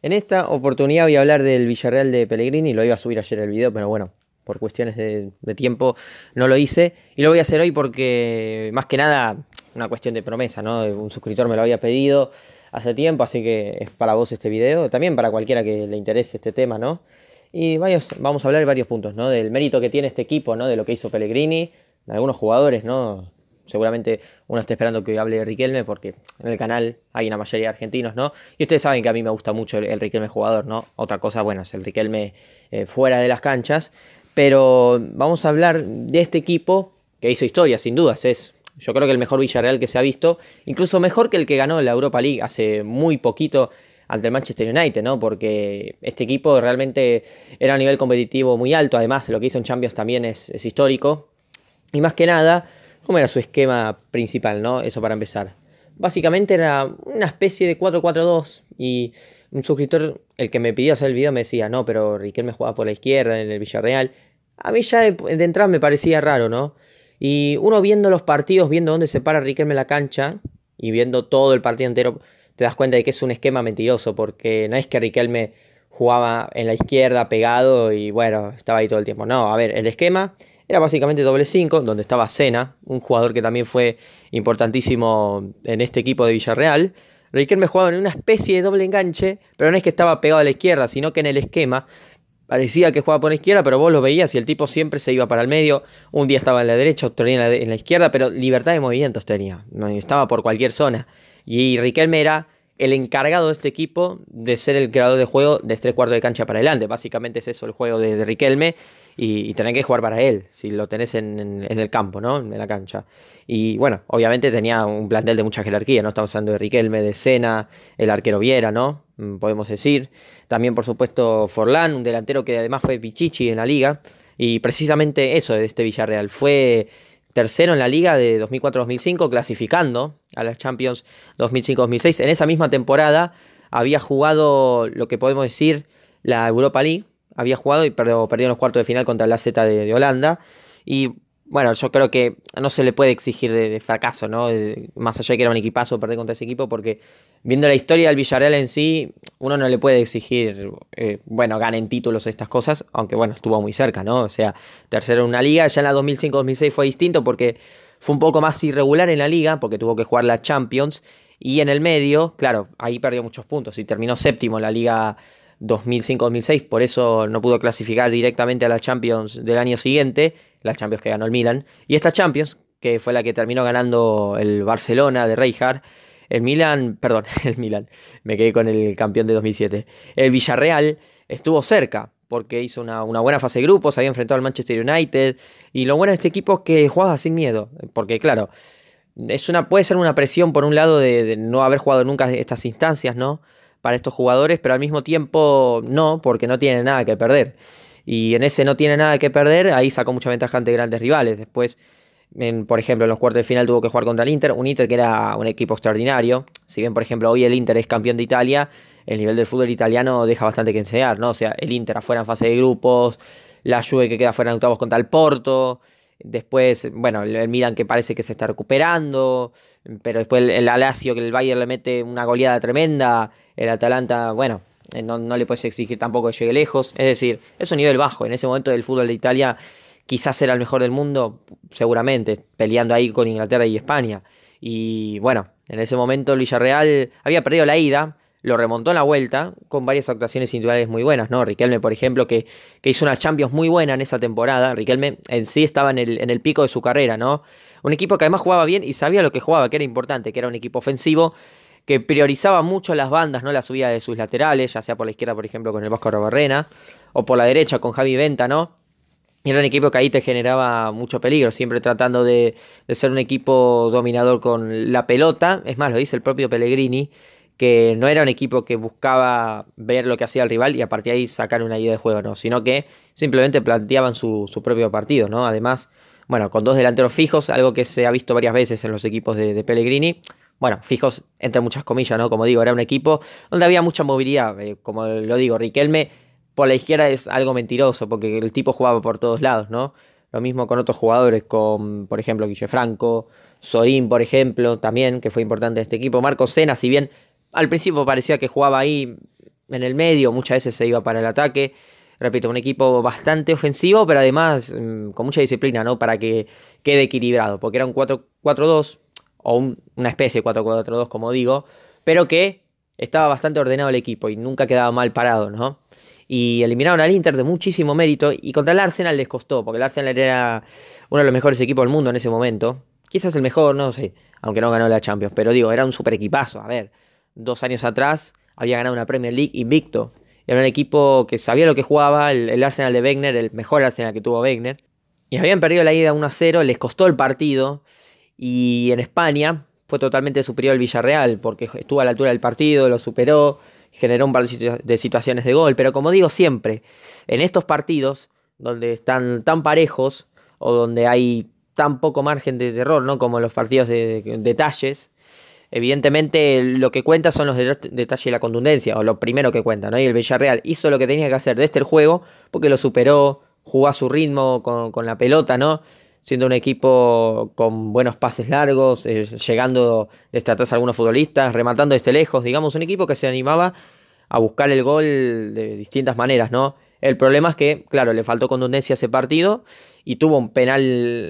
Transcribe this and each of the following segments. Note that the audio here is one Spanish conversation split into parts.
En esta oportunidad voy a hablar del Villarreal de Pellegrini, lo iba a subir ayer el video, pero bueno, por cuestiones de, tiempo no lo hice. Y lo voy a hacer hoy porque, más que nada, una cuestión de promesa, ¿no? Un suscriptor me lo había pedido hace tiempo, así que es para vos este video, también para cualquiera que le interese este tema, ¿no? Y vamos a hablar de varios puntos, ¿no? Del mérito que tiene este equipo, ¿no? De lo que hizo Pellegrini, de algunos jugadores, ¿no? seguramente uno está esperando que hable de Riquelme, porque en el canal hay una mayoría de argentinos, ¿no? Y ustedes saben que a mí me gusta mucho el, Riquelme jugador, ¿no? Otra cosa, buena es el Riquelme eh, fuera de las canchas. Pero vamos a hablar de este equipo que hizo historia, sin dudas. Es, yo creo que el mejor Villarreal que se ha visto, incluso mejor que el que ganó la Europa League hace muy poquito ante el Manchester United, ¿no? Porque este equipo realmente era a nivel competitivo muy alto. Además, lo que hizo en Champions también es histórico. Y más que nada, ¿Cómo era su esquema principal, no? Eso para empezar. Básicamente era una especie de 4-4-2 y un suscriptor, el que me pidió hacer el video, me decía, no, pero Riquelme jugaba por la izquierda en el Villarreal. A mí ya de, entrada me parecía raro, ¿no? Y uno viendo los partidos, viendo dónde se para Riquelme la cancha y viendo todo el partido entero, te das cuenta de que es un esquema mentiroso, porque no es que Riquelme jugaba en la izquierda pegado y bueno, estaba ahí todo el tiempo. No, a ver, el esquema era básicamente doble 5, donde estaba Cena un jugador que también fue importantísimo en este equipo de Villarreal. Riquelme jugaba en una especie de doble enganche, pero no es que estaba pegado a la izquierda, sino que en el esquema parecía que jugaba por la izquierda, pero vos lo veías y el tipo siempre se iba para el medio. Un día estaba en la derecha, otro día en la, en la izquierda, pero libertad de movimientos tenía. Estaba por cualquier zona. Y Riquelme era el encargado de este equipo de ser el creador de juego de tres cuartos de cancha para adelante. Básicamente es eso el juego de, Riquelme y, tener que jugar para él, si lo tenés en, el campo, ¿no? En la cancha. Y bueno, obviamente tenía un plantel de mucha jerarquía, ¿no? Estamos hablando de Riquelme, de Sena, el arquero Viera, ¿no? Mm, podemos decir. También, por supuesto, Forlán, un delantero que además fue Pichichi en la liga. Y precisamente eso de este Villarreal fue tercero en la liga de 2004-2005, clasificando a las Champions 2005-2006. En esa misma temporada había jugado lo que podemos decir la Europa League, había jugado y perdió, en los cuartos de final contra la Z de, de Holanda. Y bueno, yo creo que no se le puede exigir de, fracaso, ¿no? Eh, más allá de que era un equipazo perder contra ese equipo, porque viendo la historia del Villarreal en sí, uno no le puede exigir, eh, bueno, ganen títulos o estas cosas, aunque bueno, estuvo muy cerca, ¿no? O sea, tercero en una liga, ya en la 2005-2006 fue distinto porque fue un poco más irregular en la liga, porque tuvo que jugar la Champions, y en el medio, claro, ahí perdió muchos puntos y terminó séptimo en la liga 2005-2006, por eso no pudo clasificar directamente a la Champions del año siguiente, las Champions que ganó el Milan, y esta Champions, que fue la que terminó ganando el Barcelona de Rijkaard, el Milan, perdón, el Milan, me quedé con el campeón de 2007, el Villarreal estuvo cerca, porque hizo una, buena fase de grupos, había enfrentado al Manchester United. Y lo bueno de este equipo es que jugaba sin miedo, porque claro, es una, puede ser una presión por un lado de, de no haber jugado nunca estas instancias, ¿no? para estos jugadores, pero al mismo tiempo no, porque no tiene nada que perder. Y en ese no tiene nada que perder, ahí sacó mucha ventaja ante grandes rivales. Después, por ejemplo, en los cuartos de final tuvo que jugar contra el Inter, un Inter que era un equipo extraordinario. Si bien, por ejemplo, hoy el Inter es campeón de Italia, el nivel del fútbol italiano deja bastante que enseñar, ¿no? O sea, el Inter afuera en fase de grupos, la Juve que queda fuera en octavos contra el Porto. Después, bueno, el Milan que parece que se está recuperando, pero después el, Alacio que el Bayern le mete una goleada tremenda, el Atalanta, bueno, eh, no, no, le puedes exigir tampoco que llegue lejos. Es decir, es un nivel bajo. En ese momento del fútbol de Italia quizás era el mejor del mundo, seguramente, peleando ahí con Inglaterra y España. Y bueno, en ese momento el Villarreal había perdido la ida, lo remontó en la vuelta con varias actuaciones individuales muy buenas, ¿no? Riquelme, por ejemplo, que, hizo una Champions muy buena en esa temporada. Riquelme en sí estaba en el, en el, pico de su carrera, ¿no? Un equipo que además jugaba bien y sabía lo que jugaba, que era importante, que era un equipo ofensivo, que priorizaba mucho las bandas, ¿no? La subida de sus laterales, ya sea por la izquierda, por ejemplo, con el Vasco Robarrena, o por la derecha con Javi Venta, ¿no? Era un equipo que ahí te generaba mucho peligro, siempre tratando de, de ser un equipo dominador con la pelota. Es más, lo dice el propio Pellegrini que no era un equipo que buscaba ver lo que hacía el rival y a partir de ahí sacar una idea de juego, ¿no? Sino que simplemente planteaban su, propio partido, ¿no? Además, bueno, con dos delanteros fijos, algo que se ha visto varias veces en los equipos de, Pellegrini. Bueno, fijos entre muchas comillas, ¿no? Como digo, era un equipo donde había mucha movilidad. Eh, como lo digo, Riquelme por la izquierda es algo mentiroso porque el tipo jugaba por todos lados, ¿no? Lo mismo con otros jugadores, con, por ejemplo, Guillefranco, Franco, Sorín, por ejemplo, también, que fue importante en este equipo. Marcos Sena, si bien al principio parecía que jugaba ahí en el medio, muchas veces se iba para el ataque. Repito, un equipo bastante ofensivo, pero además mm, con mucha disciplina, ¿no? Para que quede equilibrado, porque era un 4-4-2 o una especie de 4-4-2, como digo, pero que estaba bastante ordenado el equipo y nunca quedaba mal parado, ¿no? Y eliminaron al Inter de muchísimo mérito y contra el Arsenal les costó, porque el Arsenal era uno de los mejores equipos del mundo en ese momento. Quizás el mejor, no sé, aunque no ganó la Champions, pero digo, era un super equipazo, a ver dos años atrás había ganado una Premier League invicto. Era un equipo que sabía lo que jugaba, el, Arsenal de Wegner el mejor Arsenal que tuvo Wegner Y habían perdido la ida 1-0, les costó el partido. Y en España fue totalmente superior al Villarreal, porque estuvo a la altura del partido, lo superó, generó un par de, situaciones de gol. Pero como digo siempre, en estos partidos, donde están tan parejos o donde hay tan poco margen de error, ¿no? como los partidos de detalles, Evidentemente lo que cuenta son los detalles y la contundencia, o lo primero que cuenta, ¿no? Y el Villarreal hizo lo que tenía que hacer desde el juego, porque lo superó, jugó a su ritmo con, la pelota, ¿no? Siendo un equipo con buenos pases largos, eh, llegando desde atrás a algunos futbolistas, rematando desde lejos, digamos, un equipo que se animaba a buscar el gol de distintas maneras, ¿no? El problema es que, claro, le faltó contundencia a ese partido y tuvo un penal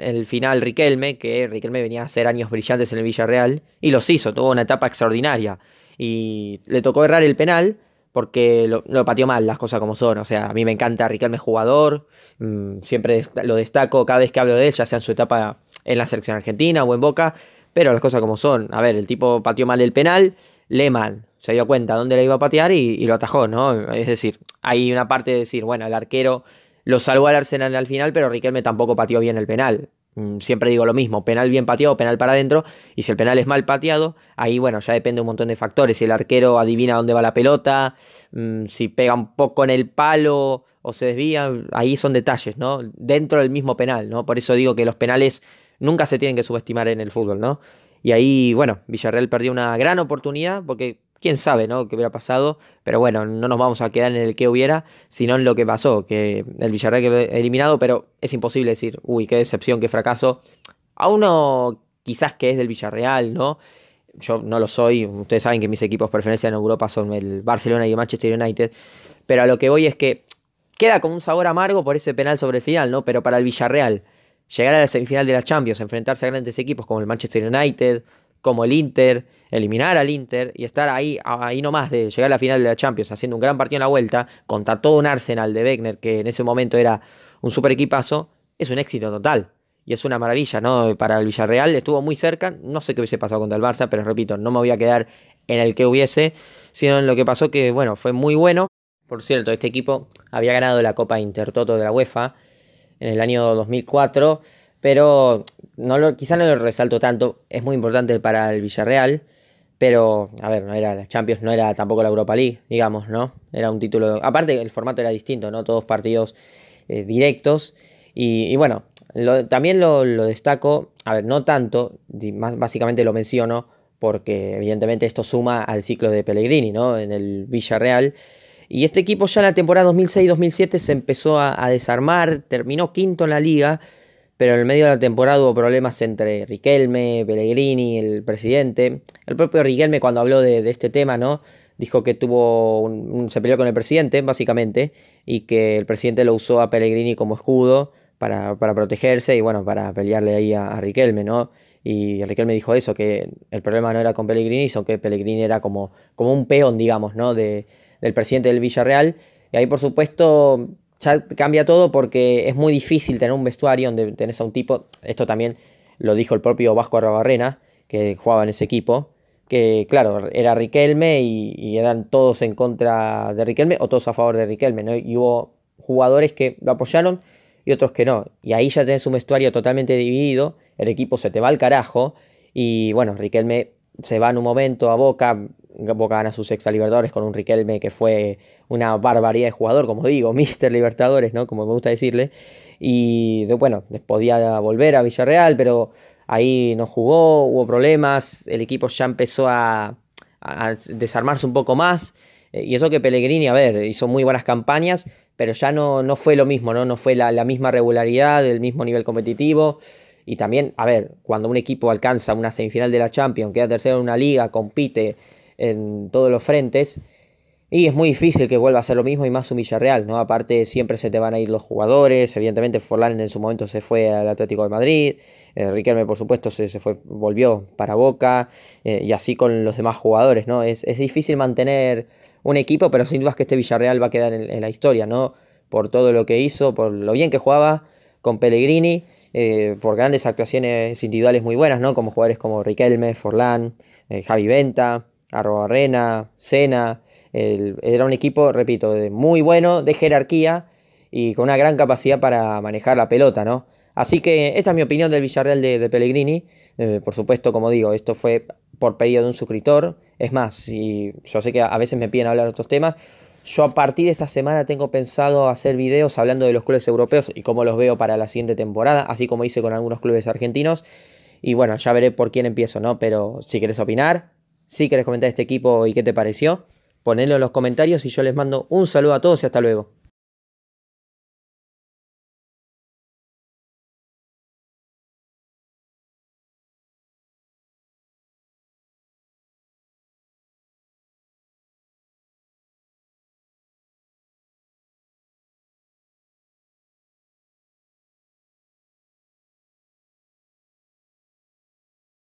en el final Riquelme, que Riquelme venía a hacer años brillantes en el Villarreal y los hizo, tuvo una etapa extraordinaria. Y le tocó errar el penal porque lo, pateó mal, las cosas como son. O sea, a mí me encanta Riquelme jugador, mm, siempre lo destaco cada vez que hablo de él, ya sea en su etapa en la selección argentina o en Boca, pero las cosas como son. A ver, el tipo pateó mal el penal Lehmann se dio cuenta dónde le iba a patear y, y, lo atajó, ¿no? Es decir, hay una parte de decir, bueno, el arquero lo salvó al Arsenal al final, pero Riquelme tampoco pateó bien el penal. Mm, siempre digo lo mismo, penal bien pateado, penal para adentro, y si el penal es mal pateado, ahí bueno, ya depende un montón de factores, si el arquero adivina dónde va la pelota, mm, si pega un poco en el palo o se desvía, ahí son detalles, ¿no? Dentro del mismo penal, ¿no? Por eso digo que los penales nunca se tienen que subestimar en el fútbol, ¿no? Y ahí, bueno, Villarreal perdió una gran oportunidad porque quién sabe, ¿no? Qué hubiera pasado. Pero bueno, no nos vamos a quedar en el que hubiera, sino en lo que pasó, que el Villarreal quedó eliminado, pero es imposible decir, uy, qué decepción, qué fracaso. A uno quizás que es del Villarreal, ¿no? Yo no lo soy, ustedes saben que mis equipos preferencia en Europa son el Barcelona y el Manchester United, pero a lo que voy es que queda con un sabor amargo por ese penal sobre el final, ¿no? Pero para el Villarreal, llegar a la semifinal de la Champions, enfrentarse a grandes equipos como el Manchester United, como el Inter, eliminar al Inter y estar ahí, ahí nomás de llegar a la final de la Champions, haciendo un gran partido en la vuelta contra todo un Arsenal de Beckner, que en ese momento era un super equipazo, es un éxito total. Y es una maravilla, ¿no? Para el Villarreal estuvo muy cerca, no sé qué hubiese pasado contra el Barça, pero repito, no me voy a quedar en el que hubiese, sino en lo que pasó que, bueno, fue muy bueno. Por cierto, este equipo había ganado la Copa Intertoto de la UEFA en el año 2004, pero no lo, quizá no lo resalto tanto, es muy importante para el Villarreal, pero a ver, no era la Champions, no era tampoco la Europa League, digamos, ¿no? Era un título, aparte el formato era distinto, ¿no? Todos partidos eh, directos y, bueno, también lo, lo, destaco, a ver, no tanto, más, básicamente lo menciono porque evidentemente esto suma al ciclo de Pellegrini, ¿no? En el Villarreal. Y este equipo ya en la temporada 2006-2007 se empezó a, desarmar, terminó quinto en la liga, pero en el medio de la temporada hubo problemas entre Riquelme, Pellegrini, el presidente. El propio Riquelme cuando habló de, este tema, ¿no? Dijo que tuvo un, se peleó con el presidente, básicamente, y que el presidente lo usó a Pellegrini como escudo para, para protegerse y, bueno, para pelearle ahí a, Riquelme, ¿no? Y Riquelme dijo eso, que el problema no era con Pellegrini, sino que Pellegrini era como, como un peón, digamos, ¿no? De, el presidente del Villarreal. Y ahí, por supuesto, ya cambia todo porque es muy difícil tener un vestuario donde tenés a un tipo. Esto también lo dijo el propio Vasco Arrabarrena, que jugaba en ese equipo. Que claro, era Riquelme y, eran todos en contra de Riquelme o todos a favor de Riquelme. Y hubo jugadores que lo apoyaron y otros que no. Y ahí ya tenés un vestuario totalmente dividido, el equipo se te va al carajo. Y bueno, Riquelme se va en un momento a Boca, Boca gana sus ex Libertadores con un Riquelme que fue una barbaridad de jugador, como digo, Mister Libertadores, ¿no? Como me gusta decirle. Y bueno, podía volver a Villarreal, pero ahí no jugó, hubo problemas, el equipo ya empezó a, desarmarse un poco más. Eh, y eso que Pellegrini, a ver, hizo muy buenas campañas, pero ya no, no fue lo mismo, ¿no? No fue la, la misma regularidad, el mismo nivel competitivo. Y también, a ver, cuando un equipo alcanza una semifinal de la Champions, queda tercero en una liga, compite, en todos los frentes. Y es muy difícil que vuelva a ser lo mismo y más un Villarreal, ¿no? Aparte, siempre se te van a ir los jugadores. Evidentemente, Forlán en su momento se fue al Atlético de Madrid. Eh, Riquelme, por supuesto, se, volvió para Boca. Eh, y así con los demás jugadores, ¿no? Es, difícil mantener un equipo, pero sin dudas que este Villarreal va a quedar en, la historia, ¿no? Por todo lo que hizo, por lo bien que jugaba con Pellegrini, eh, por grandes actuaciones individuales muy buenas, ¿no? Como jugadores como Riquelme, Forlán, Javi Venta. Arena, Sena. era un equipo, repito, muy bueno, de jerarquía y con una gran capacidad para manejar la pelota, ¿no? Así que esta es mi opinión del Villarreal de, Pellegrini. Eh, por supuesto, como digo, esto fue por pedido de un suscriptor. Es más, y yo sé que a veces me piden hablar de otros temas. Yo a partir de esta semana tengo pensado hacer videos hablando de los clubes europeos y cómo los veo para la siguiente temporada, así como hice con algunos clubes argentinos. Y bueno, ya veré por quién empiezo, ¿no? Pero si quieres opinar, si querés comentar este equipo y qué te pareció, ponelo en los comentarios y yo les mando un saludo a todos y hasta luego.